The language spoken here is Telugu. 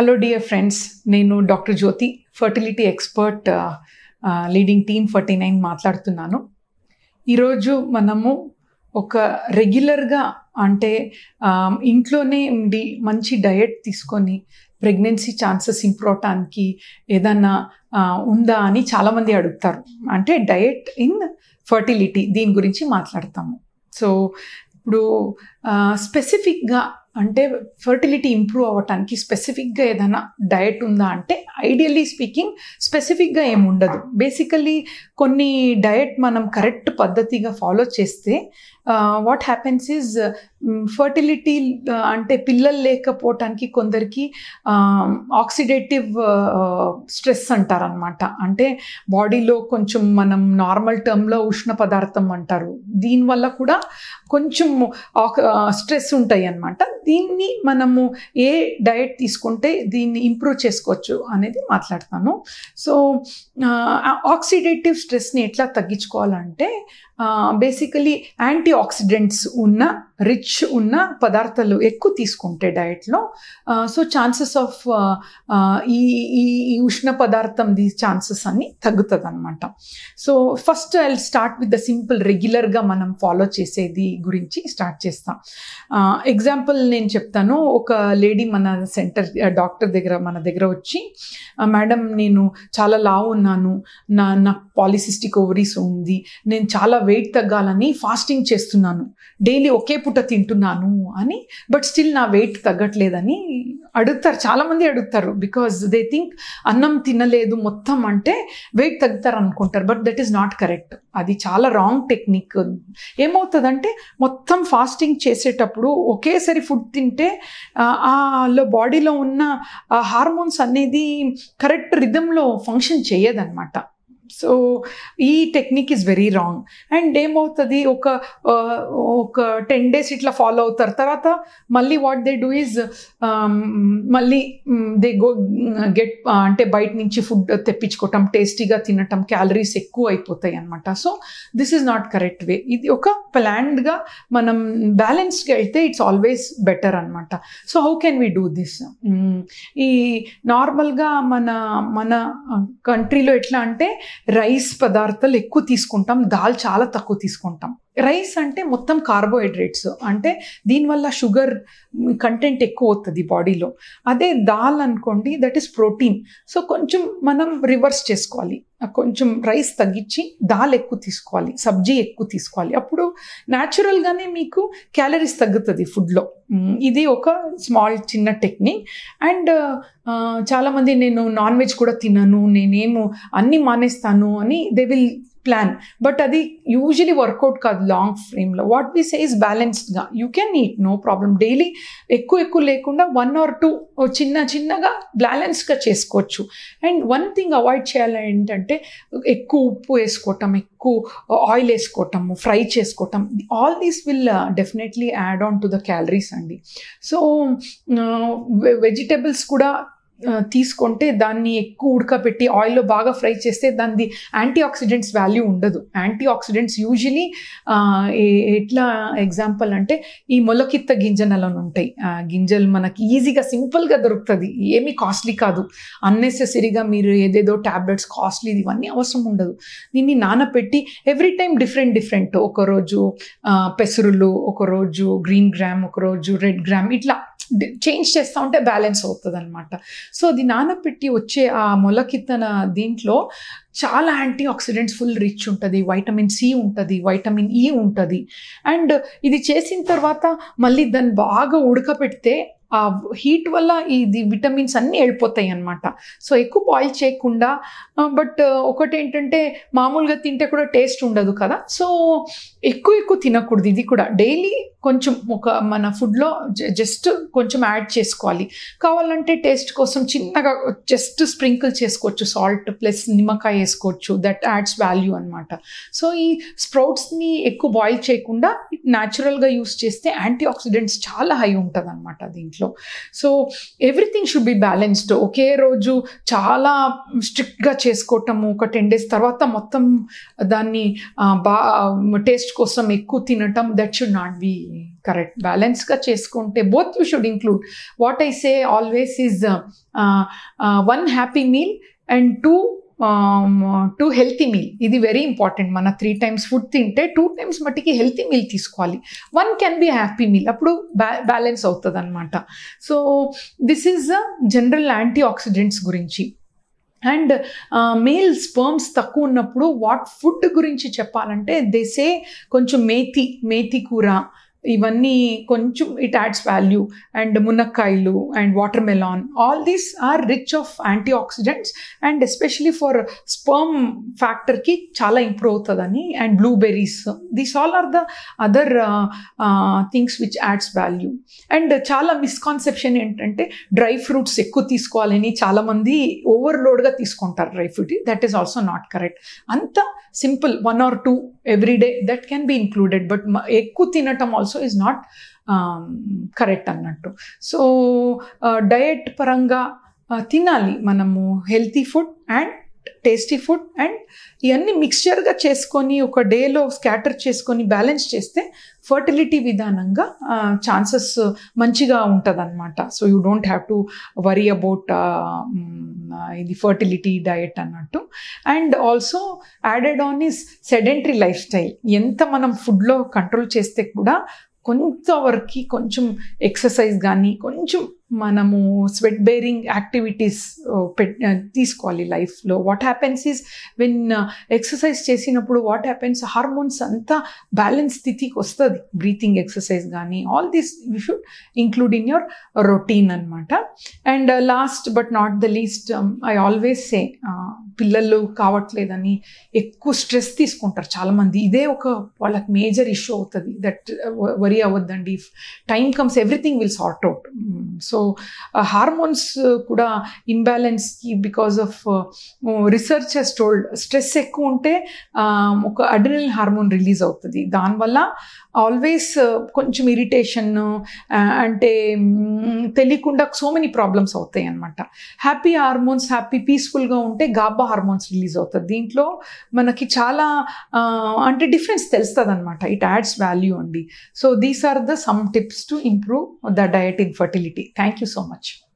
హలో డియర్ ఫ్రెండ్స్ నేను doctor Jyothi fertility expert leading team forty nine మాట్లాడుతున్నాను ఈరోజు మనము ఒక రెగ్యులర్గా అంటే um, ఇంట్లోనే ఉండి మంచి డయట్ తీసుకొని ప్రెగ్నెన్సీ ఛాన్సెస్ ఇంప్రూవ్ అవటానికి ఏదన్నా uh, ఉందా అని చాలామంది అడుగుతారు అంటే డయట్ ఇన్ ఫర్టిలిటీ దీని గురించి మాట్లాడతాము సో ఇప్పుడు స్పెసిఫిక్గా uh, అంటే ఫర్టిలిటీ ఇంప్రూవ్ అవ్వటానికి స్పెసిఫిక్గా ఏదైనా డయట్ ఉందా అంటే ఐడియల్లీ స్పీకింగ్ స్పెసిఫిక్గా ఏమి ఉండదు బేసికలీ కొన్ని డయట్ మనం కరెక్ట్ పద్ధతిగా ఫాలో చేస్తే వాట్ హ్యాపెన్స్ ఈజ్ ఫర్టిలిటీ అంటే పిల్లలు లేకపోవటానికి కొందరికి ఆక్సిడేటివ్ స్ట్రెస్ అంటారనమాట అంటే బాడీలో కొంచెం మనం నార్మల్ టర్మ్లో ఉష్ణ పదార్థం అంటారు దీనివల్ల కూడా కొంచెం స్ట్రెస్ ఉంటాయి అన్నమాట దీన్ని మనము ఏ డయట్ తీసుకుంటే దీన్ని ఇంప్రూవ్ చేసుకోవచ్చు అనేది మాట్లాడతాను సో ఆక్సిడేటివ్ స్ట్రెస్ని ఎట్లా తగ్గించుకోవాలంటే బేసికలీ యాంటీ ఆక్సిడెంట్స్ ఉన్న రిచ్ ఉన్న పదార్థాలు ఎక్కువ తీసుకుంటే డయట్లో సో ఛాన్సెస్ ఆఫ్ ఈ ఈ ఉష్ణ పదార్థం ది ఛాన్సెస్ అన్ని తగ్గుతుంది అనమాట so first I start with the simple రెగ్యులర్గా మనం ఫాలో చేసేది గురించి స్టార్ట్ చేస్తాం ఎగ్జాంపుల్ నేను చెప్తాను ఒక లేడీ మన సెంటర్ డాక్టర్ దగ్గర మన దగ్గర వచ్చి మేడం నేను చాలా లావు ఉన్నాను నా నా పాలిసిస్టిక్ ఓవరీస్ ఉంది నేను చాలా వెయిట్ తగ్గాలని ఫాస్టింగ్ చేస్తాను చేస్తున్నాను డైలీ ఒకే పూట తింటున్నాను అని బట్ స్టిల్ నా వెయిట్ తగ్గట్లేదని అడుగుతారు చాలామంది అడుగుతారు బికాజ్ దే థింక్ అన్నం తినలేదు మొత్తం అంటే వెయిట్ తగ్గుతారు అనుకుంటారు but that is not correct అది చాలా రాంగ్ టెక్నిక్ ఏమవుతుందంటే మొత్తం ఫాస్టింగ్ చేసేటప్పుడు ఒకేసారి ఫుడ్ తింటే లో బాడీలో ఉన్న హార్మోన్స్ అనేది కరెక్ట్ రిధంలో ఫంక్షన్ చేయదనమాట సో ఈ technique is very wrong and ఏమవుతుంది ఒక ఒక టెన్ డేస్ ఇట్లా ఫాలో అవుతారు తర్వాత మళ్ళీ వాట్ దే డూ ఈజ్ మళ్ళీ దే గో గెట్ అంటే బయట నుంచి ఫుడ్ తెప్పించుకోవటం టేస్టీగా తినటం క్యాలరీస్ ఎక్కువ అయిపోతాయి అనమాట so this is not correct way ఇది ఒక ప్లాన్డ్గా మనం బ్యాలెన్స్డ్గా అయితే ఇట్స్ ఆల్వేస్ బెటర్ అనమాట so how can we do this ఈ నార్మల్గా మన మన కంట్రీలో ఎట్లా అంటే రైస్ పదార్థాలు ఎక్కువ తీసుకుంటాం దాల్ చాలా తక్కువ తీసుకుంటాం రైస్ అంటే మొత్తం కార్బోహైడ్రేట్స్ అంటే దీనివల్ల షుగర్ కంటెంట్ ఎక్కువ అవుతుంది బాడీలో అదే దాల్ అనుకోండి దట్ ఈస్ ప్రోటీన్ సో కొంచెం మనం రివర్స్ చేసుకోవాలి కొంచెం రైస్ తగ్గించి దాల్ ఎక్కువ తీసుకోవాలి సబ్జీ ఎక్కువ తీసుకోవాలి అప్పుడు న్యాచురల్గానే మీకు క్యాలరీస్ తగ్గుతుంది ఫుడ్లో ఇది ఒక స్మాల్ చిన్న టెక్నిక్ అండ్ చాలామంది నేను నాన్ వెజ్ కూడా తినను నేనేమో అన్నీ మానేస్తాను అని దే విల్ ప్లాన్ బట్ అది యూజువలీ వర్కౌట్ కాదు లాంగ్ ఫ్రేమ్లో వాట్ వీ సే బ్యాలెన్స్డ్గా you can eat no problem daily ఎక్కువ ఎక్కువ లేకుండా వన్ ఆర్ టూ చిన్న చిన్నగా బ్యాలెన్స్గా చేసుకోవచ్చు అండ్ వన్ థింగ్ అవాయిడ్ చేయాలి ఏంటంటే ఎక్కువ ఉప్పు వేసుకోవటం ఎక్కువ ఆయిల్ వేసుకోవటం ఫ్రై చేసుకోవటం all these will definitely add on to the calories అండి సో వెజిటేబుల్స్ uh, కూడా తీసుకుంటే దాన్ని ఎక్కువ ఉడకపెట్టి ఆయిల్లో బాగా ఫ్రై చేస్తే దానిది యాంటీ ఆక్సిడెంట్స్ వాల్యూ ఉండదు యాంటీ ఆక్సిడెంట్స్ యూజువలీ ఎట్లా ఎగ్జాంపుల్ అంటే ఈ మొలకిత్త గింజనలను ఉంటాయి గింజలు మనకి ఈజీగా సింపుల్గా దొరుకుతుంది ఏమీ కాస్ట్లీ కాదు అన్నెసెసరీగా మీరు ఏదేదో ట్యాబ్లెట్స్ కాస్ట్లీ ఇవన్నీ అవసరం ఉండదు దీన్ని నానపెట్టి ఎవ్రీ టైం డిఫరెంట్ డిఫరెంట్ ఒకరోజు పెసరులు ఒకరోజు గ్రీన్ గ్రామ్ ఒకరోజు రెడ్ గ్రామ్ ఇట్లా చేంజ్ చేస్తూ ఉంటే బ్యాలెన్స్ అవుతుంది అనమాట సో అది నానపెట్టి వచ్చే ఆ మొలకిత్తన దీంట్లో చాలా యాంటీ ఆక్సిడెంట్స్ ఫుల్ రిచ్ ఉంటుంది వైటమిన్ సి ఉంటుంది వైటమిన్ ఈ ఉంటుంది అండ్ ఇది చేసిన తర్వాత మళ్ళీ దాన్ని బాగా ఉడకపెడితే ఆ హీట్ వల్ల ఇది విటమిన్స్ అన్నీ వెళ్ళిపోతాయి అనమాట సో ఎక్కువ బాయిల్ చేయకుండా బట్ ఒకటి ఏంటంటే మామూలుగా తింటే కూడా టేస్ట్ ఉండదు కదా సో ఎక్కువ ఎక్కువ తినకూడదు ఇది కూడా డైలీ కొంచెం ఒక మన ఫుడ్లో జస్ట్ కొంచెం యాడ్ చేసుకోవాలి కావాలంటే టేస్ట్ కోసం చిన్నగా జస్ట్ స్ప్రింకిల్ చేసుకోవచ్చు సాల్ట్ ప్లస్ నిమ్మకాయ వేసుకోవచ్చు దట్ యాడ్స్ వాల్యూ అనమాట సో ఈ స్ప్రౌట్స్ని ఎక్కువ బాయిల్ చేయకుండా న్యాచురల్గా యూస్ చేస్తే యాంటీ ఆక్సిడెంట్స్ చాలా హై ఉంటుంది అనమాట దీంట్లో so everything should be balanced ఒకే రోజు చాలా స్ట్రిక్ట్గా చేసుకోవటము ఒక టెన్ డేస్ తర్వాత మొత్తం దాన్ని బా టేస్ట్ టేస్ట్ కోసం ఎక్కువ తినటం that should not be correct బ్యాలెన్స్గా చేసుకుంటే both you should include what I say always is one happy meal and two two healthy meal ఇది వెరీ ఇంపార్టెంట్ మన త్రీ టైమ్స్ ఫుడ్ తింటే టూ టైమ్స్ మట్టికి హెల్తీ మీల్ తీసుకోవాలి one can be happy meal అప్పుడు బ్యా బ్యాలెన్స్ అవుతుంది అనమాట so this is general antioxidants గురించి అండ్ మేల్ స్పర్మ్స్ తక్కువ ఉన్నప్పుడు వాట్ ఫుడ్ గురించి చెప్పాలంటే దేసే కొంచెం మేతి మేతి కూర ఇవన్నీ కొంచెం ఇట్ యాడ్స్ వాల్యూ అండ్ మునక్కాయలు and watermelon all these are rich of antioxidants and especially for sperm ఫ్యాక్టర్కి చాలా ఇంప్రూవ్ అవుతుందని and blueberries these all are the other things which adds value and చాలా మిస్కాన్సెప్షన్ ఏంటంటే డ్రై ఫ్రూట్స్ ఎక్కువ తీసుకోవాలని చాలామంది ఓవర్లోడ్గా తీసుకుంటారు dry fruit that is also not correct అంత simple one or two every day that can be included but ఎక్కువ తినటం ఆల్సో ఈజ్ నాట్ కరెక్ట్ అన్నట్టు సో డయట్ uh, పరంగా uh, తినాలి మనము healthy food and tasty food and ఇవన్నీ మిక్స్చర్గా చేసుకొని ఒక డేలో స్కాటర్ చేసుకొని బ్యాలెన్స్ చేస్తే ఫర్టిలిటీ విధానంగా ఛాన్సెస్ మంచిగా ఉంటుంది అనమాట so you don't have to worry about ఇది ఫర్టిలిటీ డయట్ అన్నట్టు and also added on is sedentary lifestyle ఎంత మనం ఫుడ్లో కంట్రోల్ చేస్తే కూడా కొంతవరకు కొంచెం ఎక్సర్సైజ్ కానీ కొంచెం మనము స్వెట్ బేరింగ్ యాక్టివిటీస్ పెట్ తీసుకోవాలి లైఫ్లో what happens is when exercise చేసినప్పుడు వాట్ హ్యాపెన్స్ హార్మోన్స్ అంతా బ్యాలెన్స్ స్థితికి వస్తుంది బ్రీతింగ్ ఎక్సర్సైజ్ కానీ all this you should include in your routine అనమాట and last but not the least I always say పిల్లలు కావట్లేదని ఎక్కువ స్ట్రెస్ తీసుకుంటారు చాలామంది ఇదే ఒక వాళ్ళకి మేజర్ ఇష్యూ అవుతుంది దట్ వరీ అవ్వద్దండి if time comes everything will sort out so so hormones కూడా ఇన్బ్యాలెన్స్కి because of research he's told stress ఎక్కువ ఉంటే ఒక అడ్రినల్ హార్మోన్ రిలీజ్ అవుతుంది దానివల్ల ఆల్వేస్ కొంచెం ఇరిటేషన్ అంటే తెలియకుండా సో మెనీ ప్రాబ్లమ్స్ అవుతాయి అనమాట హ్యాపీ హార్మోన్స్ హ్యాపీ పీస్ఫుల్గా ఉంటే గాబా హార్మోన్స్ రిలీజ్ అవుతుంది దీంట్లో మనకి చాలా అంటే డిఫరెన్స్ తెలుస్తుంది అనమాట ఇట్ యాడ్స్ వాల్యూ అండి so these are the some tips to improve the diet in fertility thank Thank you so much.